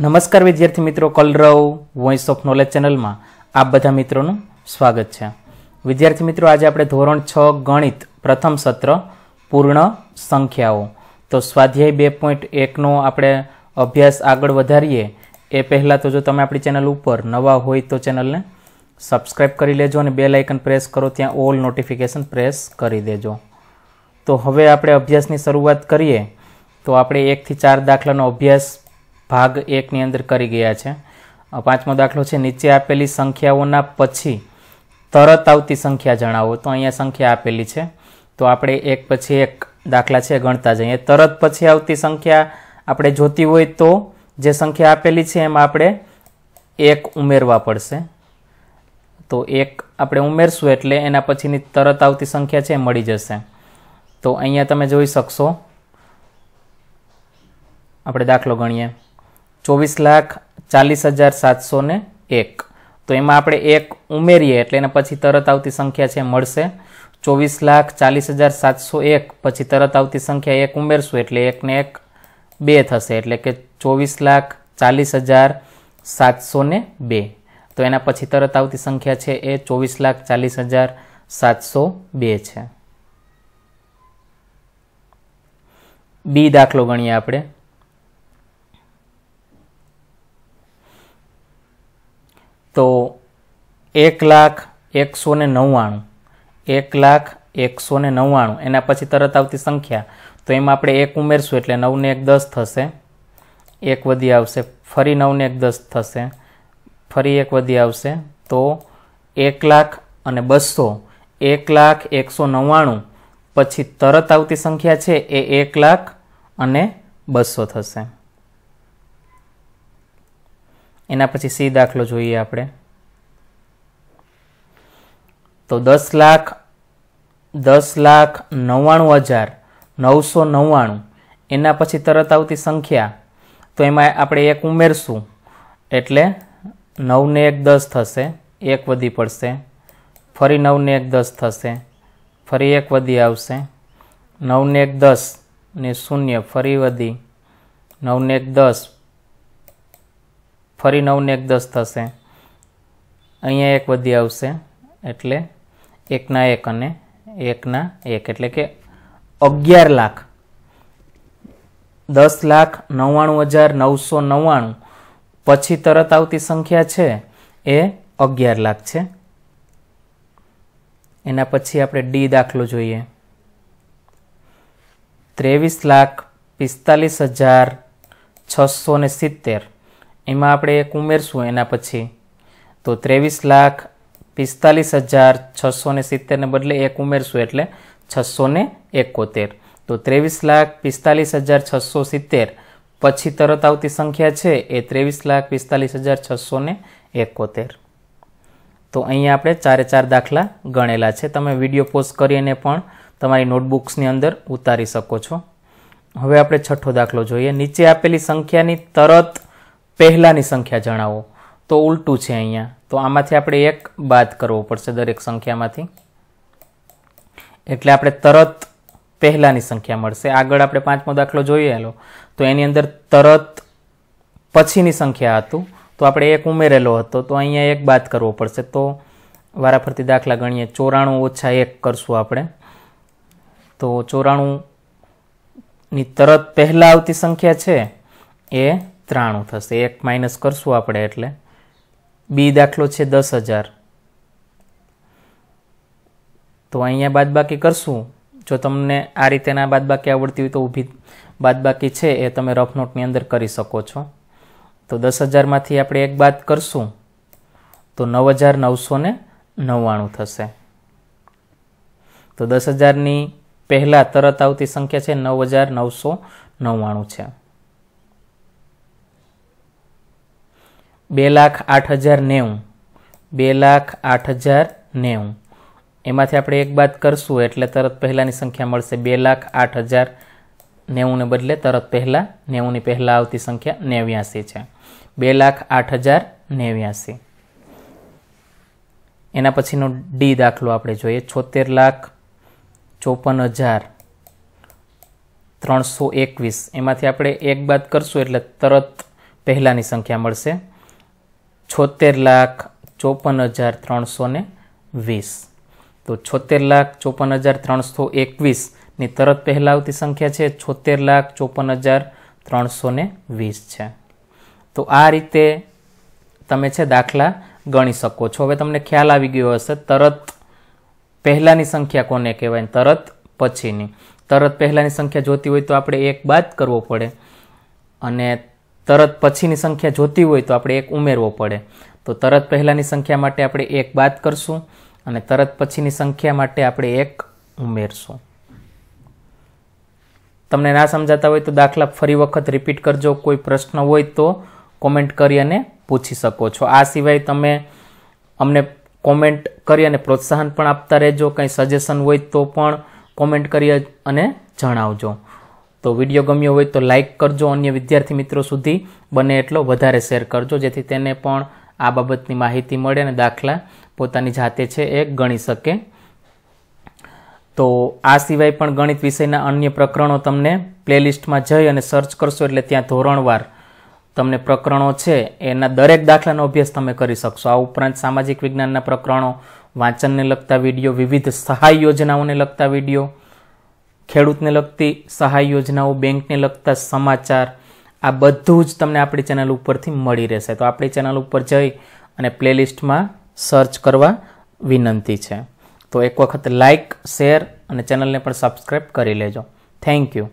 નમસ્કાર વિદ્યાર્થી મિત્રો કલરવ વોઇસ ઓફ નોલેજ ચેનલમાં આપ બધા મિત્રોનું સ્વાગત છે વિદ્યાર્થી મિત્રો આજે આપણે ધોરણ છ ગણિત પ્રથમ સત્ર પૂર્ણ સંખ્યાઓ તો સ્વાધ્યાય બે પોઈન્ટ એકનો આપણે અભ્યાસ આગળ વધારીએ એ પહેલાં તો જો તમે આપણી ચેનલ ઉપર નવા હોય તો ચેનલને સબસ્ક્રાઈબ કરી લેજો અને બે લાઇકન પ્રેસ કરો ત્યાં ઓલ નોટિફિકેશન પ્રેસ કરી દેજો તો હવે આપણે અભ્યાસની શરૂઆત કરીએ તો આપણે એકથી ચાર દાખલાનો અભ્યાસ ભાગ એકની અંદર કરી ગયા છે પાંચમો દાખલો છે નીચે આપેલી સંખ્યાઓના પછી તરત આવતી સંખ્યા જણાવો તો અહીંયા સંખ્યા આપેલી છે તો આપણે એક પછી એક દાખલા છે ગણતા જઈએ તરત પછી આવતી સંખ્યા આપણે જોતી હોય તો જે સંખ્યા આપેલી છે એમાં આપણે એક ઉમેરવા પડશે તો એક આપણે ઉમેરશું એટલે એના પછીની તરત આવતી સંખ્યા છે મળી જશે તો અહીંયા તમે જોઈ શકશો આપણે દાખલો ગણીએ ચોવીસ લાખ ચાલીસ હજાર સાતસો ને એક તો એમાં આપણે એક ઉમેરીએ એટલે એને પછી તરત આવતી સંખ્યા છે મળશે ચોવીસ લાખ ચાલીસ હજાર સાતસો એક પછી તરત આવતી સંખ્યા એક ઉમેરશું એટલે એકને એક બે થશે એટલે કે ચોવીસ લાખ ચાલીસ હજાર સાતસો ને બે તો એના પછી તરત આવતી સંખ્યા છે એ ચોવીસ લાખ ચાલીસ હજાર સાતસો બે છે બી દાખલો ગણીએ આપણે તો એક લાખ એકસો ને નવ્વાણું એક લાખ એકસો ને નવ્વાણું એના પછી તરત આવતી સંખ્યા તો એમાં આપણે એક ઉમેરશું એટલે નવને એક દસ થશે એક વધી આવશે ફરી નવને એક દસ થશે ફરી એક વધી આવશે તો એક લાખ અને બસો એક લાખ એકસો નવ્વાણું પછી તરત આવતી સંખ્યા છે એ એક લાખ અને બસો થશે એના પછી સી દાખલો જોઈએ આપણે તો દસ લાખ દસ લાખ નવ્વાણું હજાર નવસો નવ્વાણું એના પછી તરત આવતી સંખ્યા તો એમાં આપણે એક ઉમેરશું એટલે નવને એક દસ થશે એક વધી પડશે ફરી નવને એક દસ થશે ફરી એક વધી આવશે નવને એક દસ ને શૂન્ય ફરી વધી નવને એક દસ ફરી નવને એક દસ થશે અહીંયા એક વધી આવશે એટલે એકના એક અને એકના એક એટલે કે અગિયાર લાખ દસ લાખ નવ્વાણું હજાર નવસો નવ્વાણું પછી તરત આવતી સંખ્યા છે એ અગિયાર લાખ છે એના પછી આપણે ડી દાખલો જોઈએ ત્રેવીસ લાખ પિસ્તાલીસ હજાર છસો ને સિત્તેર એમાં આપણે એક ઉમેરશું એના પછી તો ત્રેવીસ લાખ પિસ્તાલીસ હજાર છસો ને સિત્તેરને બદલે એક ઉમેરશું એટલે છસો ને એકોતેર તો ત્રેવીસ લાખ પિસ્તાલીસ હજાર છસો સિત્તેર પછી તરત આવતી સંખ્યા છે એ ત્રેવીસ લાખ પિસ્તાલીસ હજાર છસો ને એકોતેર તો અહીંયા આપણે ચારે ચાર દાખલા ગણેલા છે તમે વિડીયો પોસ્ટ કરીને પણ તમારી નોટબુક્સની અંદર ઉતારી શકો છો હવે આપણે છઠ્ઠો દાખલો જોઈએ નીચે આપેલી સંખ્યાની તરત પહેલાંની સંખ્યા જણાવો તો ઉલટું છે અહીંયા તો આમાંથી આપણે એક બાદ કરવો પડશે દરેક સંખ્યામાંથી એટલે આપણે તરત પહેલાંની સંખ્યા મળશે આગળ આપણે પાંચમો દાખલો જોઈએ લો તો એની અંદર તરત પછીની સંખ્યા હતું તો આપણે એક ઉમેરેલો હતો તો અહીંયા એક બાદ કરવો પડશે તો વારાફરતી દાખલા ગણીએ ચોરાણું ઓછા એક કરશું આપણે તો ચોરાણુંની તરત પહેલાં આવતી સંખ્યા છે એ ત્રાણું થશે એક માઇનસ કરશું આપણે એટલે બી દાખલો છે દસ હજાર તો અહીંયા બાદબાકી કરશું જો તમને આ રીતેના બાદબાકી આવડતી હોય તો ઊભી બાદબાકી છે એ તમે રફનોટની અંદર કરી શકો છો તો દસ હજારમાંથી આપણે એક બાદ કરશું તો નવ હજાર નવસો ને નવ્વાણું થશે તો દસ હજારની પહેલાં તરત આવતી સંખ્યા છે નવ હજાર નવસો નવ્વાણું છે બે લાખ આઠ હજાર નેવું બે લાખ આઠ હજાર નેવું એમાંથી આપણે એક બાદ કરશું એટલે તરત પહેલાંની સંખ્યા મળશે બે લાખ આઠ હજાર નેવુંને બદલે તરત પહેલાં નેવુંની પહેલાં આવતી સંખ્યા નેવ્યાસી છે બે લાખ આઠ હજાર નેવ્યાસી એના પછીનો ડી દાખલો આપણે જોઈએ છોતેર લાખ ચોપન હજાર ત્રણસો એકવીસ એમાંથી આપણે એક બાદ કરશું એટલે તરત પહેલાંની સંખ્યા મળશે છોતેર લાખ ચોપન હજાર ત્રણસો ને વીસ તો છોતેર લાખ ચોપન હજાર ત્રણસો એકવીસની તરત પહેલાં આવતી સંખ્યા છે છોતેર લાખ ચોપન હજાર ત્રણસો વીસ છે તો આ રીતે તમે છે દાખલા ગણી શકો છો હવે તમને ખ્યાલ આવી ગયો હશે તરત પહેલાંની સંખ્યા કોને કહેવાય તરત પછીની તરત પહેલાંની સંખ્યા જોતી હોય તો આપણે એક બાદ કરવો પડે અને તરત પછીની સંખ્યા જોતી હોય તો આપણે એક ઉમેરવો પડે તો તરત પહેલાંની સંખ્યા માટે આપણે એક બાદ કરશું અને તરત પછીની સંખ્યા માટે આપણે એક ઉમેરશું તમને ના સમજાતા હોય તો દાખલા ફરી વખત રિપીટ કરજો કોઈ પ્રશ્ન હોય તો કોમેન્ટ કરી અને પૂછી શકો છો આ સિવાય તમે અમને કોમેન્ટ કરી અને પ્રોત્સાહન પણ આપતા રહેજો કંઈ સજેશન હોય તો પણ કોમેન્ટ કરી અને જણાવજો તો વિડીયો ગમ્યો હોય તો લાઇક કરજો અન્ય વિદ્યાર્થી મિત્રો સુધી બને એટલો વધારે શેર કરજો જેથી તેને પણ આ બાબતની માહિતી મળે અને દાખલા પોતાની જાતે છે એ ગણી શકે તો આ સિવાય પણ ગણિત વિષયના અન્ય પ્રકરણો તમને પ્લેલિસ્ટમાં જઈ અને સર્ચ કરશો એટલે ત્યાં ધોરણવાર તમને પ્રકરણો છે એના દરેક દાખલાનો અભ્યાસ તમે કરી શકશો આ ઉપરાંત સામાજિક વિજ્ઞાનના પ્રકરણો વાંચનને લગતા વિડીયો વિવિધ સહાય યોજનાઓને લગતા વિડીયો ખેડૂતને લગતી સહાય યોજનાઓ બેંકને લગતા સમાચાર આ બધું જ તમને આપણી ચેનલ ઉપરથી મળી રહેશે તો આપણી ચેનલ ઉપર જઈ અને પ્લેલિસ્ટમાં સર્ચ કરવા વિનંતી છે તો એક વખત લાઇક શેર અને ચેનલને પણ સબસ્ક્રાઈબ કરી લેજો થેન્ક યુ